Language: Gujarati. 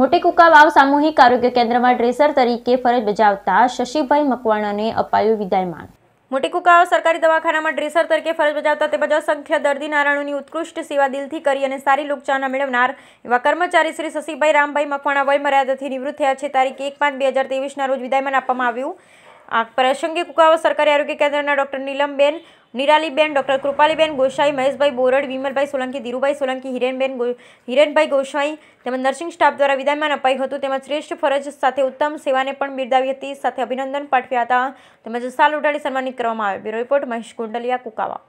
મોટી કુકા વાવ સામૂહિક આરોગ્ય કેન્દ્રમાં ડ્રેસર તરીકે ફરજ બજાવતા શશીભાઈ મકવાણાને અપાયું વિદાયમાન મોટી કુકાઓ સરકારી દવાખાનામાં ડ્રેસર તરીકે ફરજ બજાવતા તેમજ અસંખ્ય દર્દી નારાયણોની ઉત્કૃષ્ટ સેવા દિલથી કરી અને સારી લોકચાહના મેળવનાર એવા કર્મચારી શ્રી શશીભાઈ રામભાઈ મકવાણા વય મર્યાદાથી નિવૃત્ત થયા છે તારીખ એક પાંચ બે હજાર તેવીસના રોજ વિદાયમાન આપવામાં આવ્યું આ પ્રસંગે કુકાવા સરકારી આરોગ્ય કેન્દ્રના ડોક્ટર નીલમબેન નિરાલીબેન ડોક્ટર કૃપાલીબેન ગોસાઈ મહેશભાઈ બોરડ વિમલભાઈ સોલંકી ધીરુભાઈ સોલંકી હિરેનબેન હિરેનભાઈ ગોસાઈ તેમજ નર્સિંગ સ્ટાફ દ્વારા વિદાયમાન અપાયું હતું તેમજ શ્રેષ્ઠ ફરજ સાથે ઉત્તમ સેવાને પણ બિરદાવી હતી સાથે અભિનંદન પાઠવ્યા હતા તેમજ સાલ ઉડાડી સન્માનિત કરવામાં આવ્યો બ્યુરો રિપોર્ટ મહેશ કુંડલિયા કુકાવા